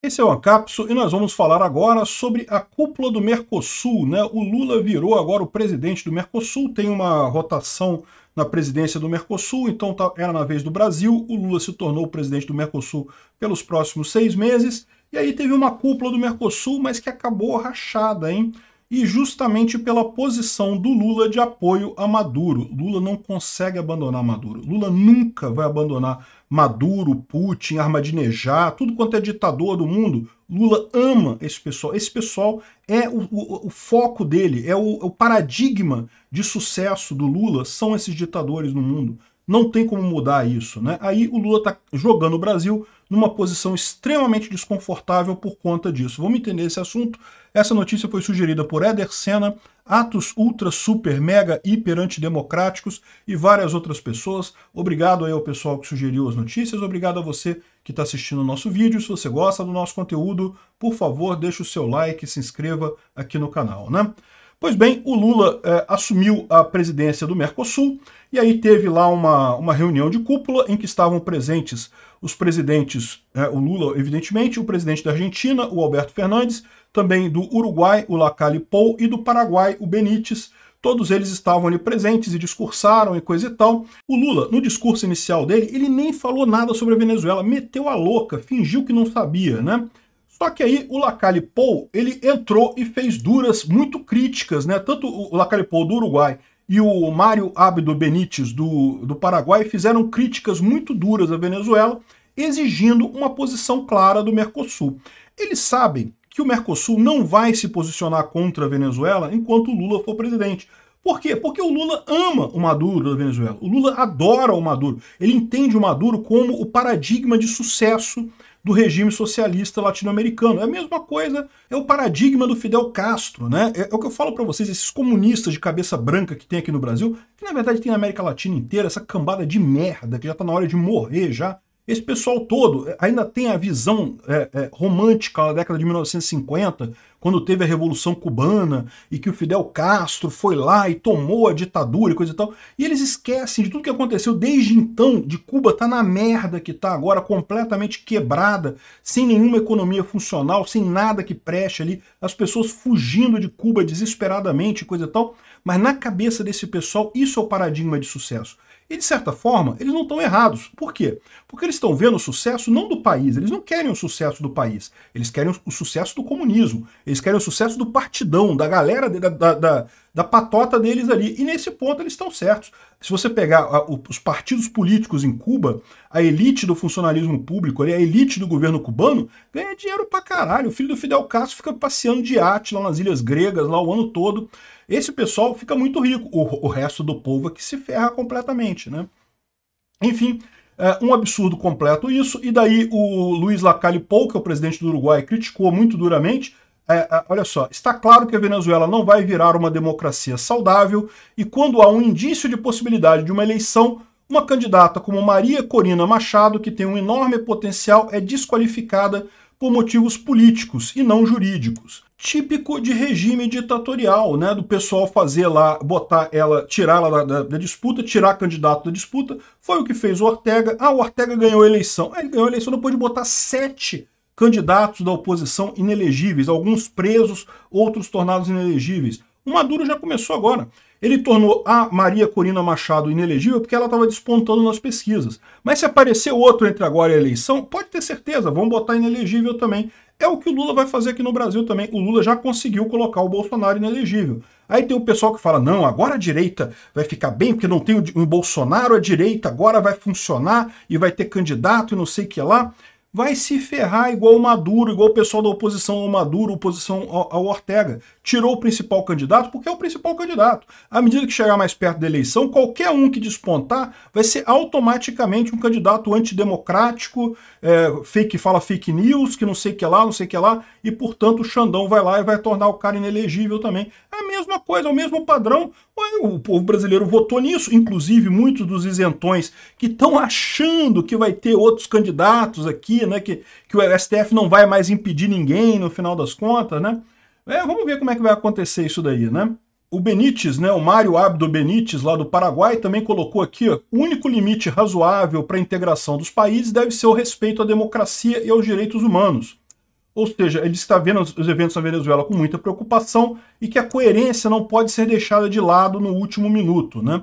Esse é o Ancapso e nós vamos falar agora sobre a cúpula do Mercosul. Né? O Lula virou agora o presidente do Mercosul, tem uma rotação na presidência do Mercosul, então tá, era na vez do Brasil, o Lula se tornou o presidente do Mercosul pelos próximos seis meses, e aí teve uma cúpula do Mercosul, mas que acabou rachada, hein? e justamente pela posição do Lula de apoio a Maduro. Lula não consegue abandonar Maduro. Lula nunca vai abandonar Maduro, Putin, Armadinejá, tudo quanto é ditador do mundo. Lula ama esse pessoal. Esse pessoal é o, o, o foco dele, é o, é o paradigma de sucesso do Lula, são esses ditadores no mundo. Não tem como mudar isso, né? Aí o Lula tá jogando o Brasil numa posição extremamente desconfortável por conta disso. Vamos entender esse assunto. Essa notícia foi sugerida por Eder Senna, atos ultra, super, mega, hiper antidemocráticos e várias outras pessoas. Obrigado aí ao pessoal que sugeriu as notícias, obrigado a você que está assistindo o nosso vídeo. Se você gosta do nosso conteúdo, por favor, deixe o seu like e se inscreva aqui no canal, né? Pois bem, o Lula é, assumiu a presidência do Mercosul e aí teve lá uma, uma reunião de cúpula em que estavam presentes os presidentes, é, o Lula, evidentemente, o presidente da Argentina, o Alberto Fernandes, também do Uruguai, o Lacalle Pou, e do Paraguai, o Benítez. Todos eles estavam ali presentes e discursaram e coisa e tal. O Lula, no discurso inicial dele, ele nem falou nada sobre a Venezuela, meteu a louca, fingiu que não sabia, né? Só que aí o Lacalle Pou, ele entrou e fez duras, muito críticas, né? Tanto o Lacalle Pou do Uruguai e o Mário Abdo Benítez, do, do Paraguai, fizeram críticas muito duras à Venezuela, exigindo uma posição clara do Mercosul. Eles sabem que o Mercosul não vai se posicionar contra a Venezuela enquanto o Lula for presidente. Por quê? Porque o Lula ama o Maduro da Venezuela. O Lula adora o Maduro. Ele entende o Maduro como o paradigma de sucesso do regime socialista latino-americano. É a mesma coisa, é o paradigma do Fidel Castro, né? É, é o que eu falo para vocês, esses comunistas de cabeça branca que tem aqui no Brasil, que na verdade tem na América Latina inteira, essa cambada de merda que já tá na hora de morrer já, esse pessoal todo eh, ainda tem a visão é, é, romântica da década de 1950, quando teve a Revolução Cubana e que o Fidel Castro foi lá e tomou a ditadura e coisa e tal. E eles esquecem de tudo que aconteceu desde então, de Cuba tá na merda que tá agora, completamente quebrada, sem nenhuma economia funcional, sem nada que preste ali, as pessoas fugindo de Cuba desesperadamente e coisa e tal. Mas na cabeça desse pessoal, isso é o paradigma de sucesso. E de certa forma, eles não estão errados. Por quê? Porque eles estão vendo o sucesso não do país, eles não querem o sucesso do país, eles querem o sucesso do comunismo, eles querem o sucesso do partidão, da galera, da, da, da da patota deles ali. E nesse ponto eles estão certos. Se você pegar a, os partidos políticos em Cuba, a elite do funcionalismo público, a elite do governo cubano, ganha dinheiro pra caralho. O filho do Fidel Castro fica passeando de arte lá nas Ilhas Gregas, lá o ano todo. Esse pessoal fica muito rico. O, o resto do povo é que se ferra completamente, né? Enfim, é um absurdo completo isso. E daí o Luiz Lacalle Pou, que é o presidente do Uruguai, criticou muito duramente é, é, olha só, está claro que a Venezuela não vai virar uma democracia saudável e quando há um indício de possibilidade de uma eleição, uma candidata como Maria Corina Machado, que tem um enorme potencial, é desqualificada por motivos políticos e não jurídicos. Típico de regime ditatorial, né? Do pessoal fazer lá, botar ela, tirar ela da, da disputa, tirar candidato da disputa. Foi o que fez o Ortega. Ah, o Ortega ganhou a eleição. ele ganhou a eleição depois de botar sete candidatos da oposição inelegíveis, alguns presos, outros tornados inelegíveis. O Maduro já começou agora. Ele tornou a Maria Corina Machado inelegível porque ela estava despontando nas pesquisas. Mas se aparecer outro entre agora e a eleição, pode ter certeza, vão botar inelegível também. É o que o Lula vai fazer aqui no Brasil também. O Lula já conseguiu colocar o Bolsonaro inelegível. Aí tem o pessoal que fala: não, agora a direita vai ficar bem, porque não tem o Bolsonaro, a direita agora vai funcionar e vai ter candidato e não sei o que lá vai se ferrar igual o Maduro, igual o pessoal da oposição ao Maduro, oposição ao, ao Ortega, tirou o principal candidato, porque é o principal candidato. À medida que chegar mais perto da eleição, qualquer um que despontar vai ser automaticamente um candidato antidemocrático, é, fake, fala fake news, que não sei o que lá, não sei o que lá, e portanto o Xandão vai lá e vai tornar o cara inelegível também. É a mesma coisa, é o mesmo padrão. O povo brasileiro votou nisso, inclusive muitos dos isentões que estão achando que vai ter outros candidatos aqui, né, que, que o STF não vai mais impedir ninguém no final das contas, né? É, vamos ver como é que vai acontecer isso daí, né? O Benítez, né, o Mário Abdo Benítez, lá do Paraguai, também colocou aqui, ó, o único limite razoável para a integração dos países deve ser o respeito à democracia e aos direitos humanos. Ou seja, ele está vendo os eventos na Venezuela com muita preocupação e que a coerência não pode ser deixada de lado no último minuto, né?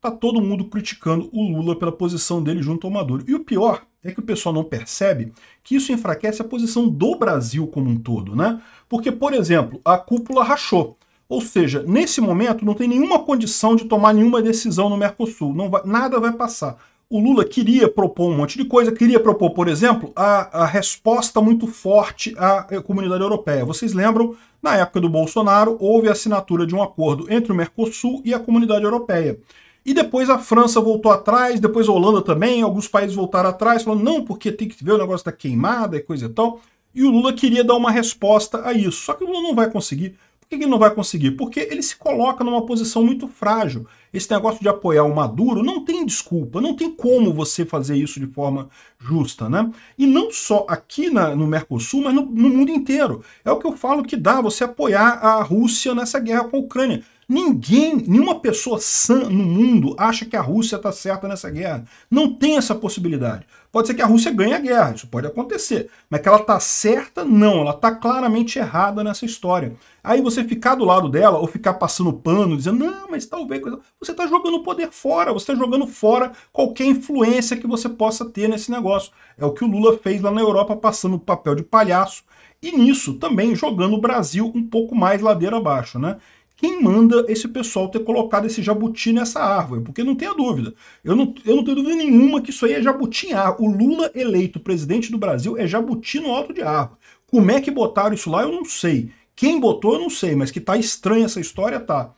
tá todo mundo criticando o Lula pela posição dele junto ao Maduro. E o pior é que o pessoal não percebe que isso enfraquece a posição do Brasil como um todo, né? Porque, por exemplo, a cúpula rachou. Ou seja, nesse momento não tem nenhuma condição de tomar nenhuma decisão no Mercosul. Não vai, nada vai passar. O Lula queria propor um monte de coisa, queria propor, por exemplo, a, a resposta muito forte à comunidade europeia. Vocês lembram, na época do Bolsonaro, houve a assinatura de um acordo entre o Mercosul e a comunidade europeia. E depois a França voltou atrás, depois a Holanda também, alguns países voltaram atrás, falando, não, porque tem que ver o negócio da queimada e coisa e tal. E o Lula queria dar uma resposta a isso. Só que o Lula não vai conseguir. Por que ele não vai conseguir? Porque ele se coloca numa posição muito frágil. Esse negócio de apoiar o Maduro não tem desculpa, não tem como você fazer isso de forma justa, né? E não só aqui na, no Mercosul, mas no, no mundo inteiro. É o que eu falo que dá você apoiar a Rússia nessa guerra com a Ucrânia. Ninguém, nenhuma pessoa sã no mundo acha que a Rússia está certa nessa guerra. Não tem essa possibilidade. Pode ser que a Rússia ganhe a guerra, isso pode acontecer. Mas que ela está certa, não. Ela está claramente errada nessa história. Aí você ficar do lado dela ou ficar passando pano, dizendo, não, mas talvez. Você está jogando o poder fora, você está jogando fora qualquer influência que você possa ter nesse negócio. É o que o Lula fez lá na Europa, passando o papel de palhaço e nisso também jogando o Brasil um pouco mais ladeira abaixo, né? quem manda esse pessoal ter colocado esse jabuti nessa árvore, porque não tenha dúvida. Eu não, eu não tenho dúvida nenhuma que isso aí é jabuti em árvore. O Lula eleito presidente do Brasil é jabuti no alto de árvore. Como é que botaram isso lá, eu não sei. Quem botou, eu não sei, mas que tá estranha essa história, tá.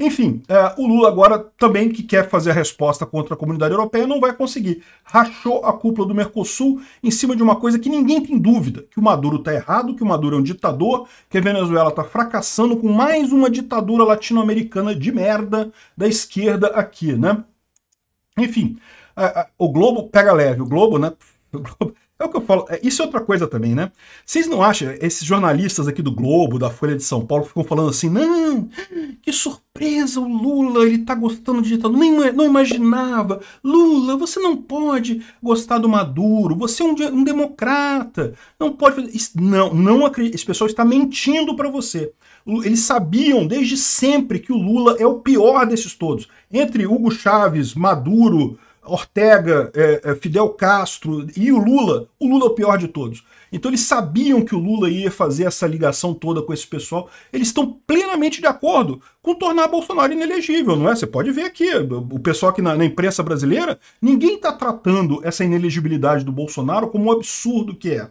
Enfim, é, o Lula agora também que quer fazer a resposta contra a comunidade europeia não vai conseguir. Rachou a cúpula do Mercosul em cima de uma coisa que ninguém tem dúvida, que o Maduro está errado, que o Maduro é um ditador, que a Venezuela está fracassando com mais uma ditadura latino-americana de merda da esquerda aqui, né? Enfim, o Globo pega leve, o Globo, né? O Globo é o que eu falo. É, isso é outra coisa também, né? Vocês não acham, esses jornalistas aqui do Globo, da Folha de São Paulo, ficam falando assim, não, que surpresa, o Lula, ele tá gostando de ditadura, nem, não imaginava. Lula, você não pode gostar do Maduro, você é um, um democrata, não pode fazer isso. Não, não acredito, esse pessoal está mentindo para você. Eles sabiam desde sempre que o Lula é o pior desses todos. Entre Hugo Chávez, Maduro, Ortega, é, é, Fidel Castro e o Lula, o Lula é o pior de todos. Então eles sabiam que o Lula ia fazer essa ligação toda com esse pessoal. Eles estão plenamente de acordo com tornar Bolsonaro inelegível, não é? Você pode ver aqui, o pessoal aqui na, na imprensa brasileira, ninguém está tratando essa inelegibilidade do Bolsonaro como um absurdo que é.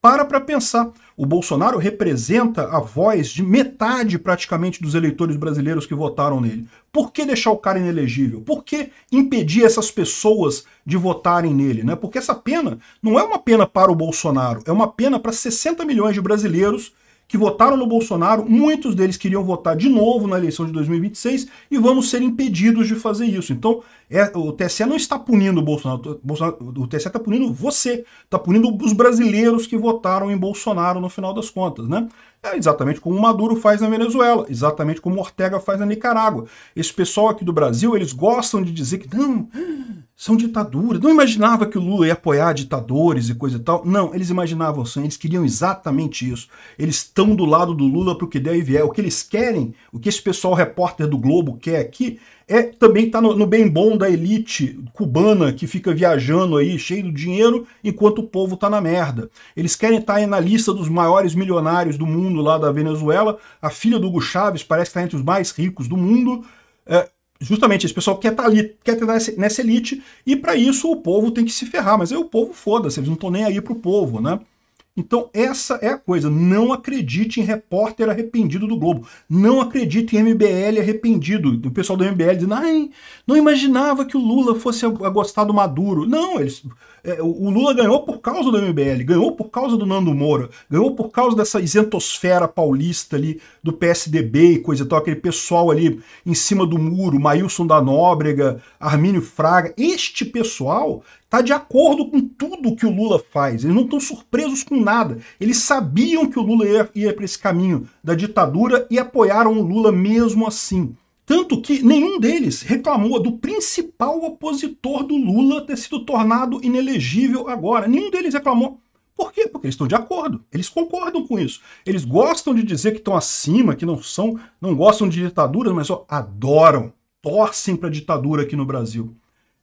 Para para pensar. O Bolsonaro representa a voz de metade praticamente dos eleitores brasileiros que votaram nele. Por que deixar o cara inelegível? Por que impedir essas pessoas de votarem nele? Né? Porque essa pena não é uma pena para o Bolsonaro, é uma pena para 60 milhões de brasileiros que votaram no Bolsonaro, muitos deles queriam votar de novo na eleição de 2026 e vamos ser impedidos de fazer isso. Então, é, o TSE não está punindo o Bolsonaro, Bolsonaro o TSE está punindo você, está punindo os brasileiros que votaram em Bolsonaro no final das contas, né? É exatamente como Maduro faz na Venezuela, exatamente como Ortega faz na Nicarágua. Esse pessoal aqui do Brasil, eles gostam de dizer que não, são ditaduras. Não imaginava que o Lula ia apoiar ditadores e coisa e tal. Não, eles imaginavam assim, eles queriam exatamente isso. Eles estão do lado do Lula o que der e vier. O que eles querem, o que esse pessoal repórter do Globo quer aqui, é também estar tá no, no, bem bom da elite cubana que fica viajando aí, cheio de dinheiro, enquanto o povo tá na merda. Eles querem estar tá na lista dos maiores milionários do mundo lá da Venezuela. A filha do Hugo Chávez parece estar tá entre os mais ricos do mundo. É, justamente esse pessoal quer estar tá ali, quer estar tá nessa, elite, e para isso o povo tem que se ferrar, mas aí o povo foda-se, eles não estão nem aí pro povo, né? Então, essa é a coisa. Não acredite em repórter arrependido do Globo. Não acredite em MBL arrependido. O pessoal do MBL diz, ai, não imaginava que o Lula fosse a gostar do Maduro. Não, eles, é, o Lula ganhou por causa do MBL, ganhou por causa do Nando Moura, ganhou por causa dessa isentosfera paulista ali, do PSDB e coisa e tal, aquele pessoal ali em cima do muro, Maílson da Nóbrega, Armínio Fraga. Este pessoal Tá de acordo com tudo que o Lula faz. Eles não estão surpresos com nada. Eles sabiam que o Lula ia, ia para esse caminho da ditadura e apoiaram o Lula mesmo assim. Tanto que nenhum deles reclamou do principal opositor do Lula ter sido tornado inelegível agora. Nenhum deles reclamou. Por quê? Porque eles estão de acordo, eles concordam com isso. Eles gostam de dizer que estão acima, que não são, não gostam de ditaduras, mas ó, adoram, torcem para a ditadura aqui no Brasil.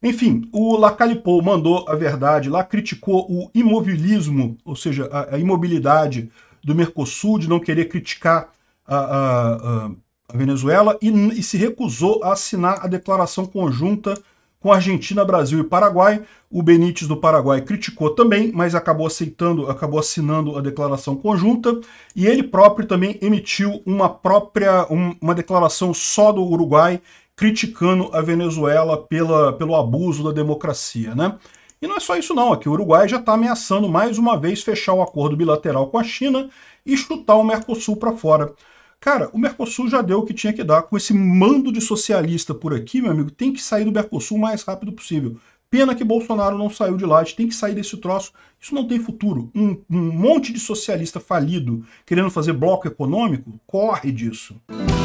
Enfim, o Lacalipo mandou a verdade lá, criticou o imobilismo, ou seja, a, a imobilidade do Mercosul, de não querer criticar a, a, a Venezuela, e, e se recusou a assinar a declaração conjunta com Argentina, Brasil e Paraguai. O Benítez do Paraguai criticou também, mas acabou aceitando, acabou assinando a declaração conjunta. E ele próprio também emitiu uma própria, um, uma declaração só do Uruguai criticando a Venezuela pela, pelo abuso da democracia, né? E não é só isso não, aqui é o Uruguai já está ameaçando mais uma vez fechar o acordo bilateral com a China e chutar o Mercosul para fora. Cara, o Mercosul já deu o que tinha que dar com esse mando de socialista por aqui, meu amigo, tem que sair do Mercosul o mais rápido possível. Pena que Bolsonaro não saiu de lá, a gente tem que sair desse troço. Isso não tem futuro. Um, um monte de socialista falido querendo fazer bloco econômico, corre disso. Música